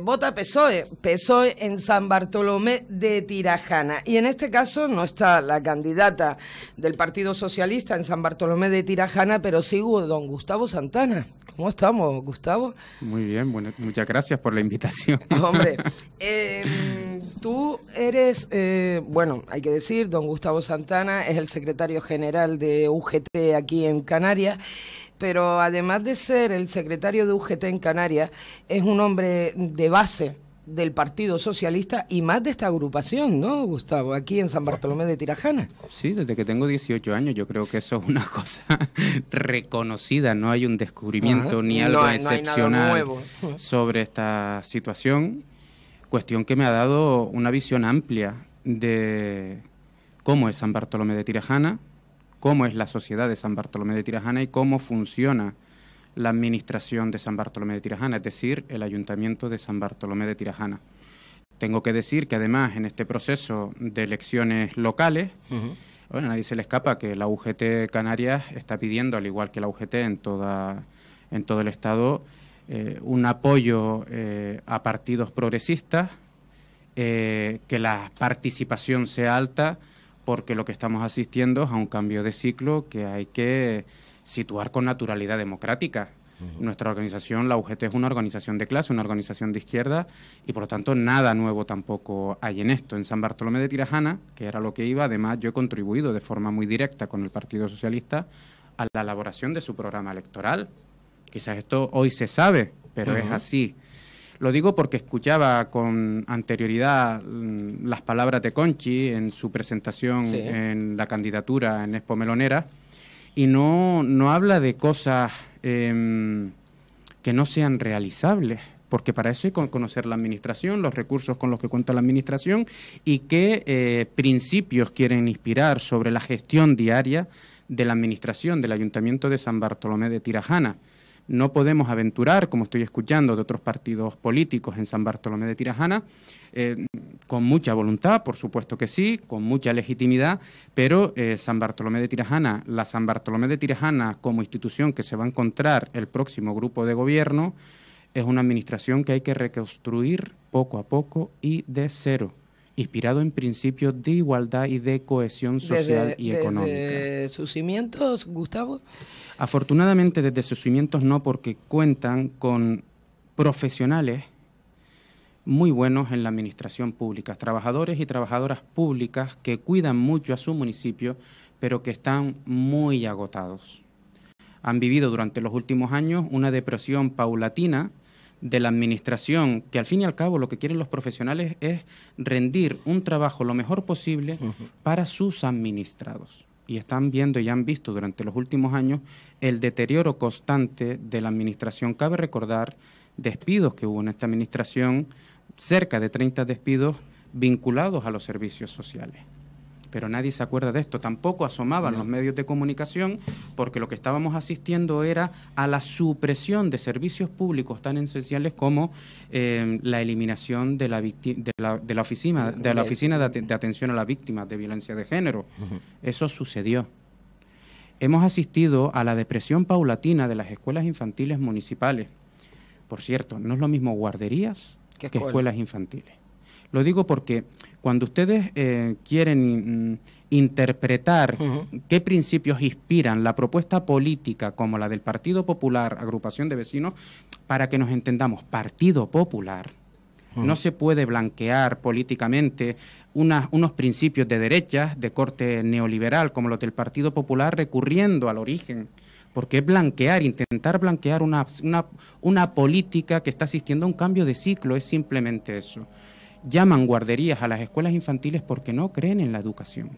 Vota PSOE, PSOE en San Bartolomé de Tirajana. Y en este caso no está la candidata del Partido Socialista en San Bartolomé de Tirajana, pero sí don Gustavo Santana. ¿Cómo estamos, Gustavo? Muy bien, bueno, muchas gracias por la invitación. Ah, hombre, em, tú eres, eh, bueno, hay que decir, don Gustavo Santana es el secretario general de UGT aquí en Canarias pero además de ser el secretario de UGT en Canarias, es un hombre de base del Partido Socialista y más de esta agrupación, ¿no, Gustavo? Aquí en San Bartolomé de Tirajana. Sí, desde que tengo 18 años yo creo que eso es una cosa reconocida, no hay un descubrimiento ni algo excepcional sobre esta situación, cuestión que me ha dado una visión amplia de cómo es San Bartolomé de Tirajana, cómo es la sociedad de San Bartolomé de Tirajana y cómo funciona la administración de San Bartolomé de Tirajana, es decir, el ayuntamiento de San Bartolomé de Tirajana. Tengo que decir que además en este proceso de elecciones locales, bueno, nadie se le escapa que la UGT Canarias está pidiendo, al igual que la UGT en, toda, en todo el Estado, eh, un apoyo eh, a partidos progresistas, eh, que la participación sea alta porque lo que estamos asistiendo es a un cambio de ciclo que hay que situar con naturalidad democrática. Nuestra organización, la UGT, es una organización de clase, una organización de izquierda, y por lo tanto nada nuevo tampoco hay en esto. En San Bartolomé de Tirajana, que era lo que iba, además yo he contribuido de forma muy directa con el Partido Socialista a la elaboración de su programa electoral. Quizás esto hoy se sabe, pero es así. Lo digo porque escuchaba con anterioridad mm, las palabras de Conchi en su presentación en la candidatura en Expo Melonera y no, no habla de cosas em, que no sean realizables porque para eso hay que conocer la administración, los recursos con los que cuenta la administración y qué eh, principios quieren inspirar sobre la gestión diaria de la administración del Ayuntamiento de San Bartolomé de Tirajana no podemos aventurar, como estoy escuchando de otros partidos políticos en San Bartolomé de Tirajana, eh, con mucha voluntad, por supuesto que sí, con mucha legitimidad, pero eh, San Bartolomé de Tirajana, la San Bartolomé de Tirajana como institución que se va a encontrar el próximo grupo de gobierno, es una administración que hay que reconstruir poco a poco y de cero inspirado en principios de igualdad y de cohesión social y económica. ¿Desde sus cimientos, Gustavo? Afortunadamente desde sus cimientos no, porque cuentan con profesionales muy buenos en la administración pública, trabajadores y trabajadoras públicas que cuidan mucho a su municipio, pero que están muy agotados. Han vivido durante los últimos años una depresión paulatina, de la administración, que al fin y al cabo lo que quieren los profesionales es rendir un trabajo lo mejor posible para sus administrados. Y están viendo y han visto durante los últimos años el deterioro constante de la administración. Cabe recordar despidos que hubo en esta administración, cerca de 30 despidos vinculados a los servicios sociales pero nadie se acuerda de esto. Tampoco asomaban los medios de comunicación porque lo que estábamos asistiendo era a la supresión de servicios públicos tan esenciales como eh, la eliminación de la, de la, oficina, de, la oficina de, de atención a las víctimas de violencia de género. Eso sucedió. Hemos asistido a la depresión paulatina de las escuelas infantiles municipales. Por cierto, no es lo mismo guarderías que escuelas infantiles. Lo digo porque cuando ustedes eh, quieren mm, interpretar qué principios inspiran la propuesta política como la del Partido Popular, agrupación de vecinos, para que nos entendamos, Partido Popular. No se puede blanquear políticamente unos principios de derechas de corte neoliberal como los del Partido Popular recurriendo al origen porque blanquear, intentar blanquear una, una, una política que está asistiendo a un cambio de ciclo es simplemente eso llaman guarderías a las escuelas infantiles porque no creen en la educación,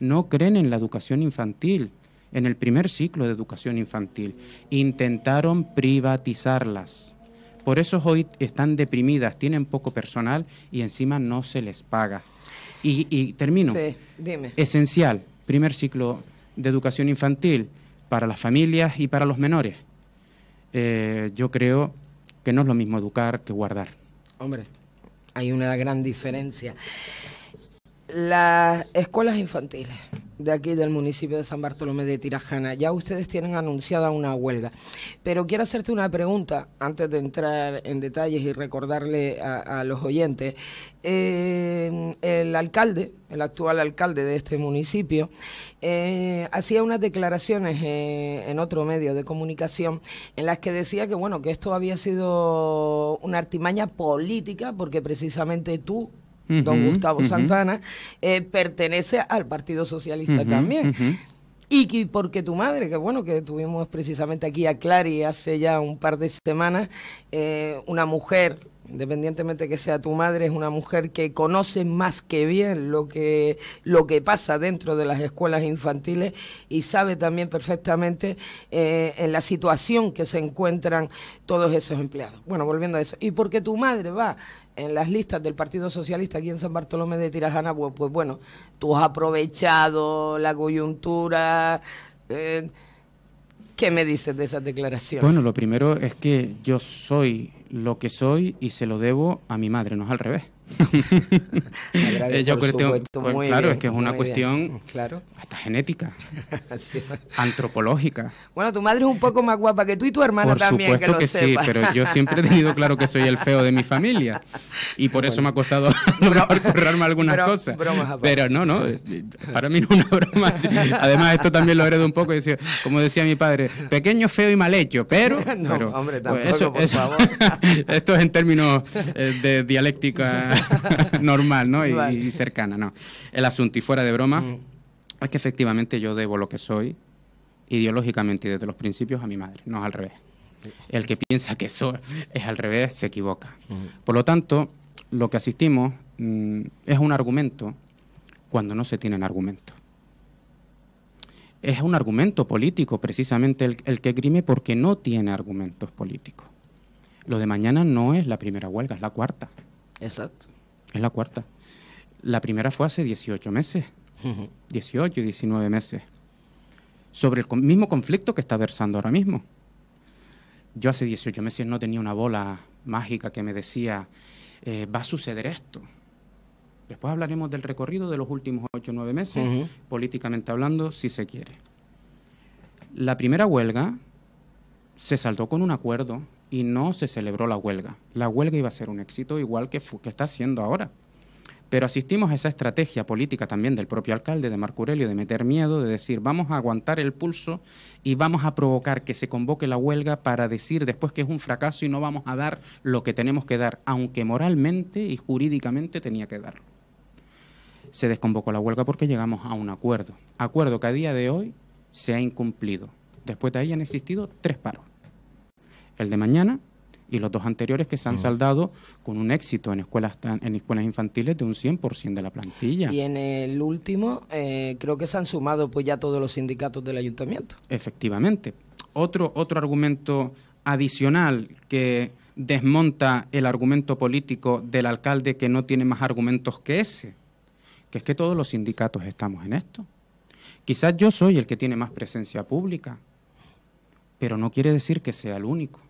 no creen en la educación infantil, en el primer ciclo de educación infantil. Intentaron privatizarlas. Por eso hoy están deprimidas, tienen poco personal y encima no se les paga. Y, termino. Sí, dime. Esencial, primer ciclo de educación infantil para las familias y para los menores. Eh, yo creo que no es lo mismo educar que guardar. Hombre. Hay una gran diferencia las escuelas infantiles de aquí del municipio de San Bartolomé de Tirajana, ya ustedes tienen anunciada una huelga, pero quiero hacerte una pregunta antes de entrar en detalles y recordarle a, los oyentes. Eh, el alcalde, el actual alcalde de este municipio, eh, hacía unas declaraciones eh, en otro medio de comunicación en las que decía que bueno que esto había sido una artimaña política porque precisamente tú don Gustavo Santana, eh, pertenece al Partido Socialista también. Y, porque tu madre, que bueno, que tuvimos precisamente aquí a Clary hace ya un par de semanas, eh, una mujer, independientemente que sea tu madre, es una mujer que conoce más que bien lo que, lo que pasa dentro de las escuelas infantiles y sabe también perfectamente eh, en la situación que se encuentran todos esos empleados. Bueno, volviendo a eso. Y porque tu madre va en las listas del Partido Socialista aquí en San Bartolomé de Tirajana, pues, pues bueno, tú has aprovechado la coyuntura. Eh, ¿Qué me dices de esas declaraciones? Bueno, lo primero es que yo soy lo que soy y se lo debo a mi madre, no es al revés. Eh, yo claro, es que es una cuestión claro. hasta genética, antropológica. Bueno, tu madre es un poco más guapa que tú y tu hermana también. Por supuesto que, sí, pero yo siempre he tenido claro que soy el feo de mi familia y por eso me ha costado ahorrarme algunas cosas. Pero no, no, para mí no es una broma. Además, esto también lo heredo un poco, como decía mi padre, pequeño, feo y mal hecho, pero... No, hombre, pues, tampoco, esto es en términos eh, de dialéctica normal, ¿no? Y, cercana, ¿no? El asunto, y fuera de broma, es que efectivamente yo debo lo que soy ideológicamente y desde los principios a mi madre, no es al revés. El que piensa que eso es al revés se equivoca. Por lo tanto, lo que asistimos mm, es un argumento cuando no se tienen argumentos es un argumento político precisamente el, el, que grime porque no tiene argumentos políticos. Lo de mañana no es la primera huelga, es la cuarta. Exacto. Es la cuarta. La primera fue hace 18 meses, 18 y 19 meses, sobre el mismo conflicto que está versando ahora mismo. Yo hace 18 meses no tenía una bola mágica que me decía, eh, va a suceder esto. Después hablaremos del recorrido de los últimos 8 o 9 meses, políticamente hablando, si se quiere. La primera huelga se saltó con un acuerdo y no se celebró la huelga. La huelga iba a ser un éxito igual que, está haciendo ahora. Pero asistimos a esa estrategia política también del propio alcalde de Marco Aurelio de meter miedo, de decir vamos a aguantar el pulso y vamos a provocar que se convoque la huelga para decir después que es un fracaso y no vamos a dar lo que tenemos que dar, aunque moralmente y jurídicamente tenía que darlo. Se desconvocó la huelga porque llegamos a un acuerdo, acuerdo que a día de hoy se ha incumplido. Después de ahí han existido tres paros el de mañana y los dos anteriores que se han mm. saldado con un éxito en escuelas en escuelas infantiles de un 100% de la plantilla. Y en el último eh, creo que se han sumado pues ya todos los sindicatos del ayuntamiento. Efectivamente. Otro, otro argumento adicional que desmonta el argumento político del alcalde que no tiene más argumentos que ese, que es que todos los sindicatos estamos en esto. Quizás yo soy el que tiene más presencia pública, pero no quiere decir que sea el único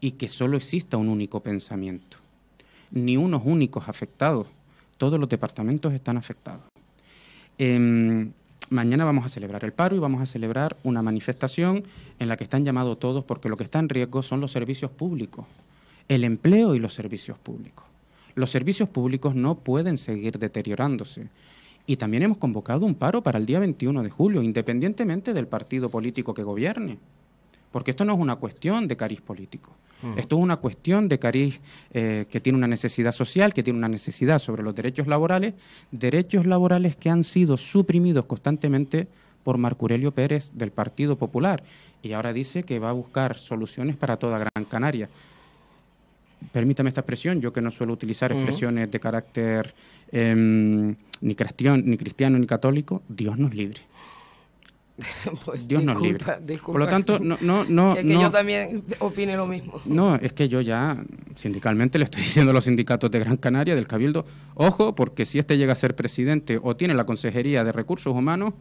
y que solo exista un único pensamiento, ni unos únicos afectados. Todos los departamentos están afectados. Em, mañana vamos a celebrar el paro y vamos a celebrar una manifestación en la que están llamados todos porque lo que está en riesgo son los servicios públicos, el empleo y los servicios públicos. Los servicios públicos no pueden seguir deteriorándose. Y también hemos convocado un paro para el día 21 de julio, independientemente del partido político que gobierne, porque esto no es una cuestión de cariz político. Esto es una cuestión de cariz eh, que tiene una necesidad social, que tiene una necesidad sobre los derechos laborales, derechos laborales que han sido suprimidos constantemente por Marcurelio Pérez del Partido Popular y ahora dice que va a buscar soluciones para toda Gran Canaria. Permítame esta expresión, yo que no suelo utilizar expresiones de carácter em, ni, ni cristiano ni católico, Dios nos libre. Pues Dios nos libre. Por lo tanto, no, no, Es que yo también opine lo mismo. No, es que yo ya sindicalmente le estoy diciendo a los sindicatos de Gran Canaria, del Cabildo, ojo, porque si este llega a ser presidente o tiene la Consejería de Recursos Humanos,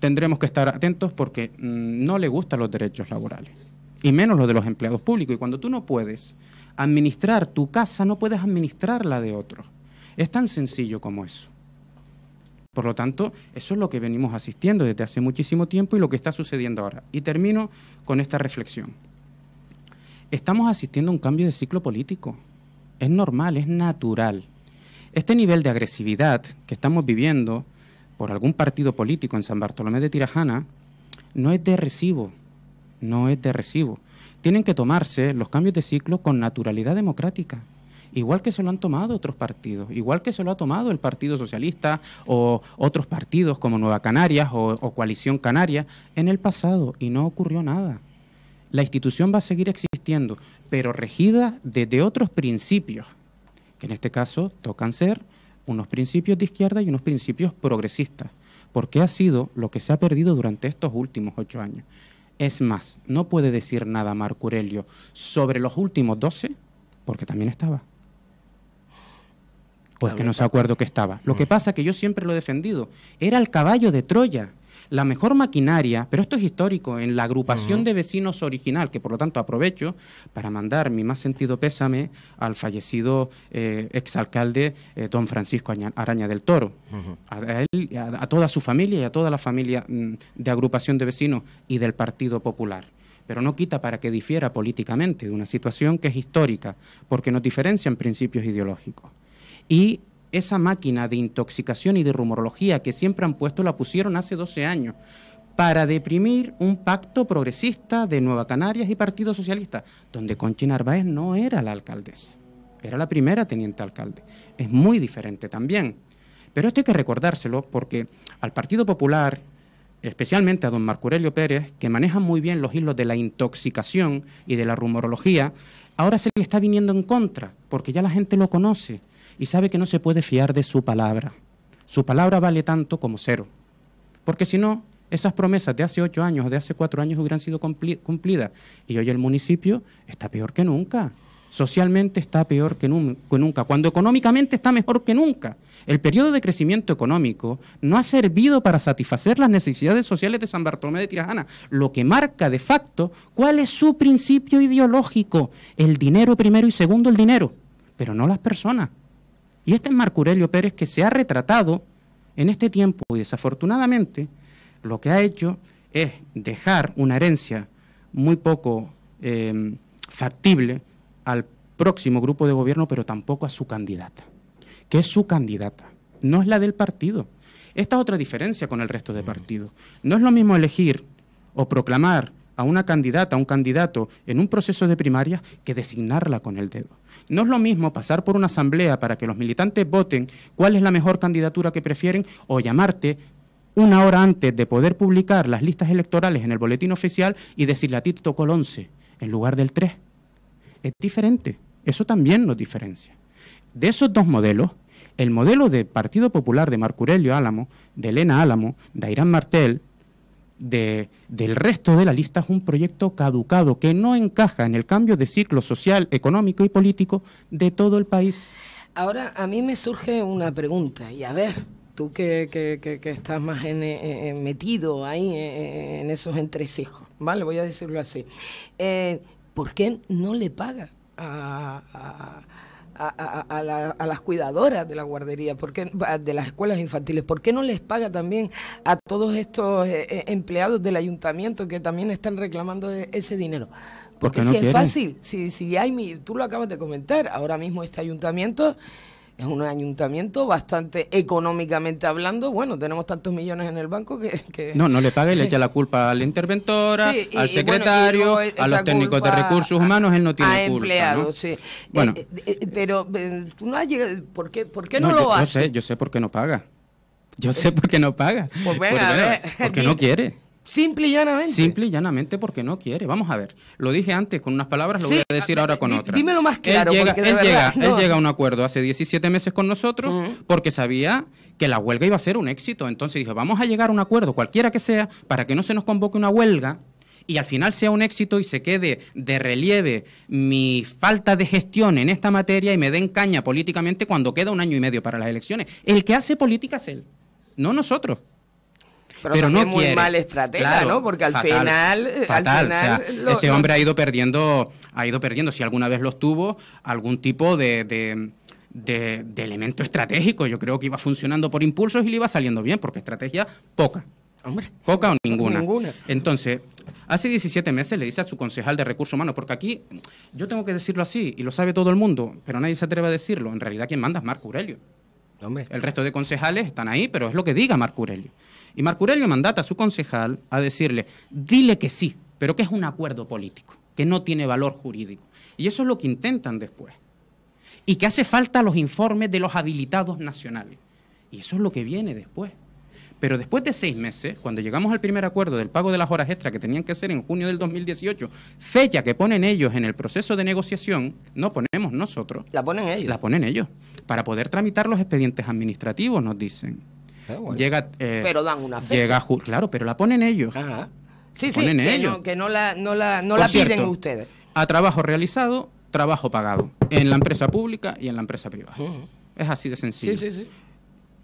tendremos que estar atentos porque mm, no le gustan los derechos laborales y menos los de los empleados públicos. Y cuando tú no puedes administrar tu casa, no puedes administrar la de otros. Es tan sencillo como eso. Por lo tanto, eso es lo que venimos asistiendo desde hace muchísimo tiempo y lo que está sucediendo ahora. Y termino con esta reflexión. Estamos asistiendo a un cambio de ciclo político. Es normal, es natural. Este nivel de agresividad que estamos viviendo por algún partido político en San Bartolomé de Tirajana no es de recibo, no es de recibo. Tienen que tomarse los cambios de ciclo con naturalidad democrática igual que se lo han tomado otros partidos, igual que se lo ha tomado el Partido Socialista o otros partidos como Nueva Canarias o, Coalición Canaria en el pasado y no ocurrió nada. La institución va a seguir existiendo, pero regida desde otros principios, que en este caso tocan ser unos principios de izquierda y unos principios progresistas, porque ha sido lo que se ha perdido durante estos últimos ocho años. Es más, no puede decir nada Marco Aurelio sobre los últimos doce, porque también estaba. Pues que no se acuerdo que estaba. Lo que mm. pasa es que yo siempre lo he defendido. Era el caballo de Troya la mejor maquinaria, pero esto es histórico, en la agrupación de vecinos original, que por lo tanto aprovecho para mandar mi más sentido pésame al fallecido eh, exalcalde eh, don Francisco Araña del Toro, a, él, a, toda su familia y a toda la familia mm, de agrupación de vecinos y del Partido Popular. Pero no quita para que difiera políticamente de una situación que es histórica, porque nos diferencian principios ideológicos. Y esa máquina de intoxicación y de rumorología que siempre han puesto la pusieron hace 12 años para deprimir un pacto progresista de Nueva Canarias y Partido Socialista, donde Conchi Narváez no era la alcaldesa, era la primera teniente alcalde. Es muy diferente también. Pero esto hay que recordárselo porque al Partido Popular, especialmente a don Marcurelio Pérez, que maneja muy bien los hilos de la intoxicación y de la rumorología, ahora se le está viniendo en contra, porque ya la gente lo conoce y sabe que no se puede fiar de su palabra. Su palabra vale tanto como cero. Porque si no, esas promesas de hace ocho años o de hace cuatro años hubieran sido cumplidas. Y hoy el municipio está peor que nunca. Socialmente está peor que, nunca. Cuando económicamente está mejor que nunca. El periodo de crecimiento económico no ha servido para satisfacer las necesidades sociales de San Bartolomé de Tirajana, lo que marca de facto cuál es su principio ideológico. El dinero primero y segundo el dinero, pero no las personas. Y este es Marco Pérez que se ha retratado en este tiempo y desafortunadamente lo que ha hecho es dejar una herencia muy poco eh, factible al próximo grupo de gobierno, pero tampoco a su candidata, que es su candidata, no es la del partido. Esta es otra diferencia con el resto de mm. partidos. No es lo mismo elegir o proclamar a una candidata, a un candidato en un proceso de primaria, que designarla con el dedo. No es lo mismo pasar por una asamblea para que los militantes voten cuál es la mejor candidatura que prefieren o llamarte una hora antes de poder publicar las listas electorales en el boletín oficial y decirle a ti te el 11 en lugar del 3. Es diferente. Eso también nos diferencia. De esos dos modelos, el modelo de Partido Popular de Marcurelio Álamo, de Elena Álamo, de Irán Martel, del resto de la lista es un proyecto caducado que no encaja en el cambio de ciclo social, económico y político de todo el país. Ahora, a mí me surge una pregunta, y a ver, tú que, estás más eh, eh, metido ahí eh, en esos entresijos, ¿vale? Voy a decirlo así. ¿Por qué no le paga a a, las cuidadoras de la guardería, porque de las escuelas infantiles? ¿Por qué no les paga también a todos estos eh, eh, empleados del ayuntamiento que también están reclamando e, ese dinero? Porque, si es fácil, si, si hay, tú lo acabas de comentar, ahora mismo este ayuntamiento es un ayuntamiento bastante económicamente hablando. Bueno, tenemos tantos millones en el banco que. No, no le paga y le echa la culpa a la interventora, al secretario, a los técnicos de recursos humanos, él no tiene a culpa. sí. Eh, bueno. Eh, eh, pero tú no has llegado. ¿Por qué, no, lo haces hace? Yo sé, yo sé por qué no paga. Yo sé por qué no paga. Pues venga, porque no quiere. Simple y llanamente. Simple y llanamente porque no quiere. Vamos a ver. Lo dije antes con unas palabras, lo voy a decir ahora con otras. Dímelo más claro. Él llega, él, llega él, llega, a un acuerdo hace 17 meses con nosotros mm. porque sabía que la huelga iba a ser un éxito. Entonces dijo, vamos a llegar a un acuerdo, cualquiera que sea, para que no se nos convoque una huelga y al final sea un éxito y se quede de relieve mi falta de gestión en esta materia y me den caña políticamente cuando queda un año y medio para las elecciones. El que hace política es él, no nosotros. Pero, no es muy mal estratega, ¿no? Porque al final, este hombre ha ido perdiendo, ha ido perdiendo, si alguna vez los tuvo, algún tipo de, de elemento estratégico. Yo creo que iba funcionando por impulsos y le iba saliendo bien, porque estrategia poca. Hombre, poca o ninguna. Entonces, hace 17 meses le dice a su concejal de recursos humanos, porque aquí yo tengo que decirlo así, y lo sabe todo el mundo, pero nadie se atreve a decirlo. En realidad, quien manda es Marco Aurelio. El resto de concejales están ahí, pero es lo que diga Marco Aurelio. Y Marco mandata a su concejal a decirle, dile que sí, pero que es un acuerdo político, que no tiene valor jurídico. Y eso es lo que intentan después. Y que hace falta los informes de los habilitados nacionales. Y eso es lo que viene después. Pero después de seis meses, cuando llegamos al primer acuerdo del pago de las horas extras que tenían que ser en junio del 2018, fecha que ponen ellos en el proceso de negociación, no ponemos nosotros. La ponen ellos. La ponen ellos. Para poder tramitar los expedientes administrativos, nos dicen. Llega, eh, pero dan una fecha. Llega, claro, pero la ponen ellos. Sí, ponen ellos. No, que no la, no la, no la piden ustedes. A trabajo realizado, trabajo pagado. En la empresa pública y en la empresa privada. Es así de sencillo. Sí,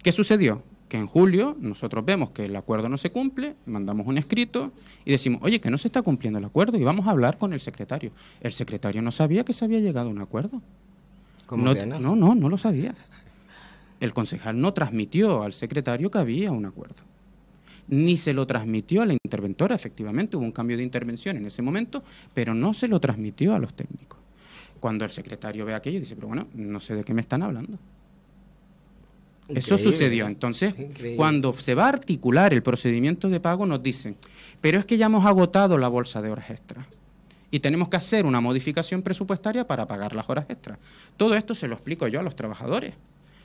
¿Qué sucedió? Que en julio nosotros vemos que el acuerdo no se cumple, mandamos un escrito y decimos, oye, que no se está cumpliendo el acuerdo y vamos a hablar con el secretario. El secretario no sabía que se había llegado a un acuerdo. no, no, no lo sabía el concejal no transmitió al secretario que había un acuerdo. Ni se lo transmitió a la interventora, efectivamente hubo un cambio de intervención en ese momento, pero no se lo transmitió a los técnicos. Cuando el secretario ve aquello, dice, pero bueno, no sé de qué me están hablando. Eso sucedió. Entonces, cuando se va a articular el procedimiento de pago, nos dicen, pero es que ya hemos agotado la bolsa de horas extras y tenemos que hacer una modificación presupuestaria para pagar las horas extras. Todo esto se lo explico yo a los trabajadores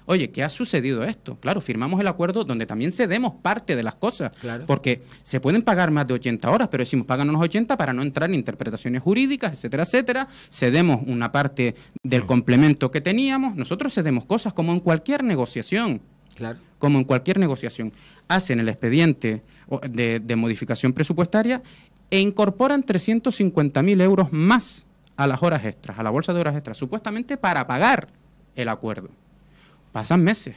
oye, ¿qué ha sucedido esto? Claro, firmamos el acuerdo donde también cedemos parte de las cosas, porque se pueden pagar más de 80 horas, pero decimos, pagan unos 80 para no entrar en interpretaciones jurídicas, etcétera, etcétera, cedemos una parte del complemento que teníamos, nosotros cedemos cosas como en cualquier negociación. Claro. Como en cualquier negociación, hacen el expediente de, de modificación presupuestaria e incorporan 350.000 euros más a las horas extras, a la bolsa de horas extras, supuestamente para pagar el acuerdo. Pasan meses.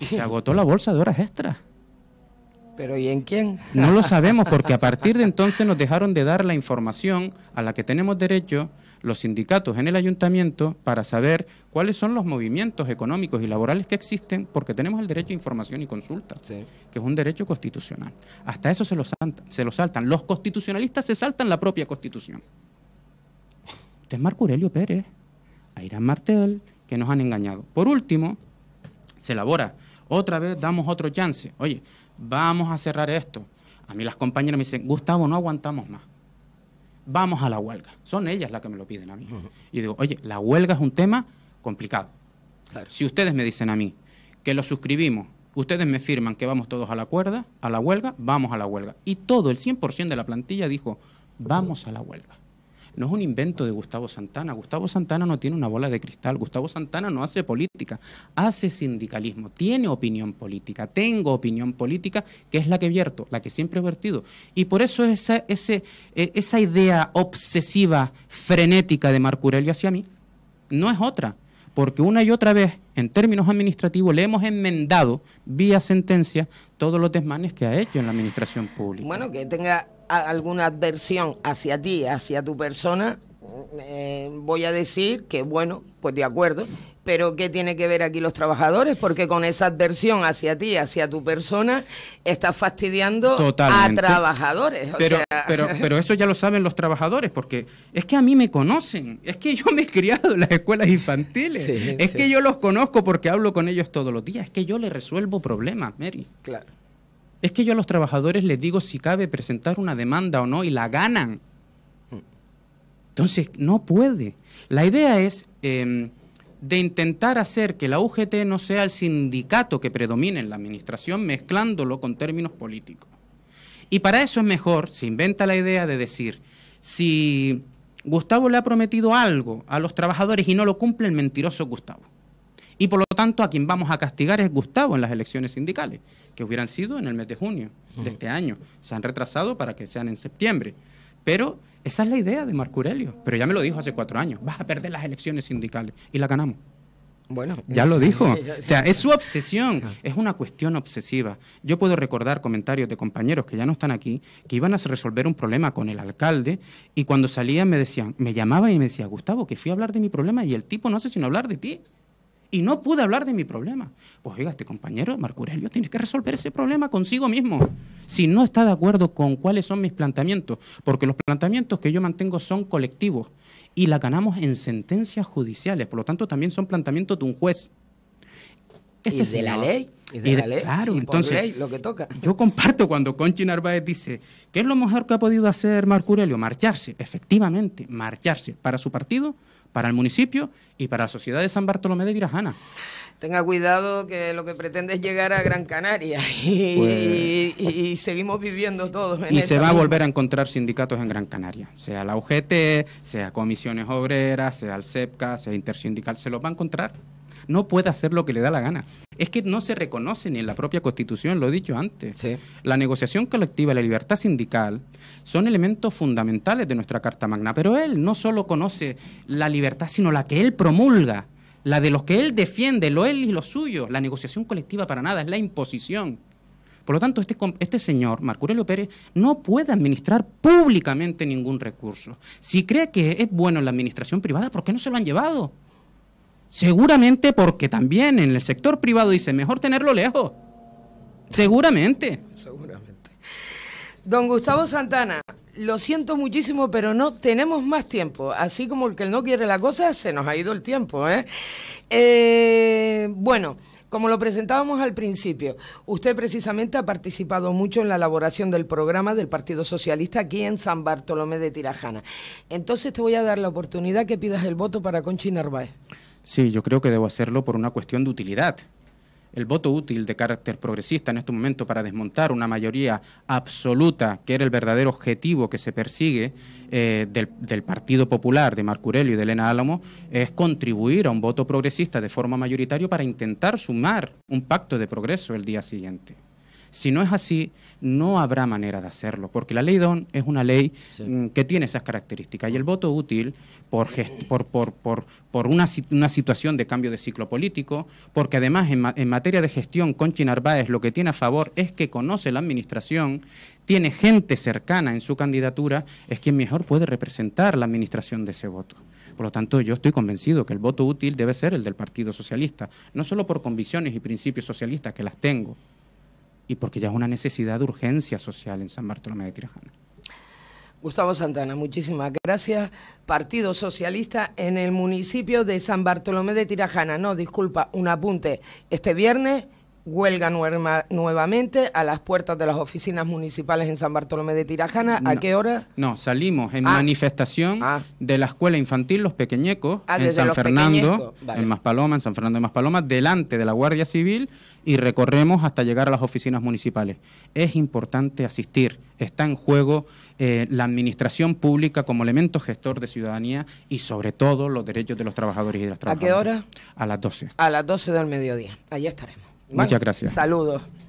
Y se agotó la bolsa de horas extras. ¿Pero y en quién? No lo sabemos porque a partir de entonces nos dejaron de dar la información a la que tenemos derecho los sindicatos en el ayuntamiento para saber cuáles son los movimientos económicos y laborales que existen porque tenemos el derecho a información y consulta, que es un derecho constitucional. Hasta eso se lo, saltan, se lo saltan. Los constitucionalistas se saltan la propia constitución. Este es Marco Aurelio Pérez, Ayrán Martel que nos han engañado. Por último, se elabora. Otra vez damos otro chance. Oye, vamos a cerrar esto. A mí las compañeras me dicen, Gustavo, no aguantamos más. Vamos a la huelga. Son ellas las que me lo piden a mí. Y digo, oye, la huelga es un tema complicado. Claro. Si ustedes me dicen a mí que lo suscribimos, ustedes me firman que vamos todos a la cuerda, a la huelga, vamos a la huelga. Y todo, el 100% de la plantilla dijo, vamos a la huelga no es un invento de Gustavo Santana. Gustavo Santana no tiene una bola de cristal. Gustavo Santana no hace política, hace sindicalismo, tiene opinión política. Tengo opinión política que es la que vierto, la que siempre he vertido. Y por eso esa, e, idea obsesiva, frenética de Marco hacia mí, no es otra porque una y otra vez, en términos administrativos, le hemos enmendado vía sentencia todos los desmanes que ha hecho en la administración pública. Bueno, que tenga alguna adversión hacia ti, hacia tu persona, eh, voy a decir que, bueno, pues de acuerdo, pero ¿qué tiene que ver aquí los trabajadores? Porque con esa adversión hacia ti, hacia tu persona, estás fastidiando a trabajadores. Pero, pero, pero, eso ya lo saben los trabajadores, porque es que a mí me conocen, es que yo me he criado en las escuelas infantiles, es que yo los conozco porque hablo con ellos todos los días, es que yo les resuelvo problemas, Mary. Claro. Es que yo a los trabajadores les digo si cabe presentar una demanda o no y la ganan. Entonces, no puede. La idea es em, de intentar hacer que la UGT no sea el sindicato que predomine en la administración, mezclándolo con términos políticos. Y para eso es mejor, se inventa la idea de decir, si Gustavo le ha prometido algo a los trabajadores y no lo cumple, el mentiroso Gustavo. Y por lo tanto, a quien vamos a castigar es Gustavo en las elecciones sindicales, que hubieran sido en el mes de junio de este año. Se han retrasado para que sean en septiembre. Pero esa es la idea de Marco Aurelio. Pero ya me lo dijo hace cuatro años. Vas a perder las elecciones sindicales. Y la ganamos. Bueno, ya lo dijo. O sea, es su obsesión, ah. es una cuestión obsesiva. Yo puedo recordar comentarios de compañeros que ya no están aquí, que iban a resolver un problema con el alcalde y cuando salían me decían, me llamaban y me decía, Gustavo, que fui a hablar de mi problema y el tipo no hace sino hablar de ti y no pude hablar de mi problema. Pues oiga, este compañero Marco Aurelio tiene que resolver ese problema consigo mismo. Si no está de acuerdo con cuáles son mis planteamientos, porque los planteamientos que yo mantengo son colectivos y la ganamos en sentencias judiciales, por lo tanto también son planteamientos de un juez. Este y de la ley. Y de la ley, claro, entonces lo que toca. Yo comparto cuando Conchi Narváez dice, ¿qué es lo mejor que ha podido hacer Marco Marcharse, efectivamente, marcharse para su partido, para el municipio y para la sociedad de San Bartolomé de Girajana. Tenga cuidado que lo que pretende es llegar a Gran Canaria pues- y, seguimos viviendo todos. y se va a volver a encontrar sindicatos en Gran Canaria, sea la UGT, sea comisiones obreras, sea el CEPCA, sea Intersindical, se los va a encontrar no puede hacer lo que le da la gana. Es que no se reconoce ni en la propia Constitución, lo he dicho antes. La negociación colectiva, la libertad sindical son elementos fundamentales de nuestra Carta Magna, pero él no solo conoce la libertad, sino la que él promulga la de los que él defiende, lo él y lo suyo. La negociación colectiva para nada es la imposición. Por lo tanto, este, este señor, Marcurelio Pérez, no puede administrar públicamente ningún recurso. Si cree que es bueno la administración privada, ¿por qué no se lo han llevado? Seguramente porque también en el sector privado dice, mejor tenerlo lejos. Seguramente. Seguramente. Don Gustavo Santana, lo siento muchísimo, pero no tenemos más tiempo. Así como el que no quiere la cosa, se nos ha ido el tiempo. ¿eh? Eh, bueno, como lo presentábamos al principio, usted precisamente ha participado mucho en la elaboración del programa del Partido Socialista aquí en San Bartolomé de Tirajana. Entonces te voy a dar la oportunidad que pidas el voto para Conchi Narváez. Sí, yo creo que debo hacerlo por una cuestión de utilidad. El voto útil de carácter progresista en este momento para desmontar una mayoría absoluta, que era el verdadero objetivo que se persigue eh, del, Partido Popular, de Marcurelio y de Elena Álamo, es contribuir a un voto progresista de forma mayoritaria para intentar sumar un pacto de progreso el día siguiente. Si no es así, no habrá manera de hacerlo, porque la ley DON es una ley mm, que tiene esas características y el voto útil por, una, situación de cambio de ciclo político, porque además en, materia de gestión, Conchi Narváez lo que tiene a favor es que conoce la administración, tiene gente cercana en su candidatura, es quien mejor puede representar la administración de ese voto. Por lo tanto, yo estoy convencido que el voto útil debe ser el del Partido Socialista, no solo por convicciones y principios socialistas que las tengo, y porque ya es una necesidad de urgencia social en San Bartolomé de Tirajana. Gustavo Santana, muchísimas gracias. Partido Socialista en el municipio de San Bartolomé de Tirajana. No, disculpa, un apunte. Este viernes huelga nuevamente a las puertas de las oficinas municipales en San Bartolomé de Tirajana. ¿A qué hora? No, salimos en ah. manifestación ah. de la escuela infantil Los Pequeñecos ah, en San Fernando, en Maspaloma, en San Fernando de Maspaloma, delante de la Guardia Civil y recorremos hasta llegar a las oficinas municipales. Es importante asistir. Está en juego eh, la administración pública como elemento gestor de ciudadanía y sobre todo los derechos de los trabajadores y de las trabajadoras. ¿A qué hora? A las 12. A las 12 del mediodía. Allí estaremos. Muchas gracias. Saludos.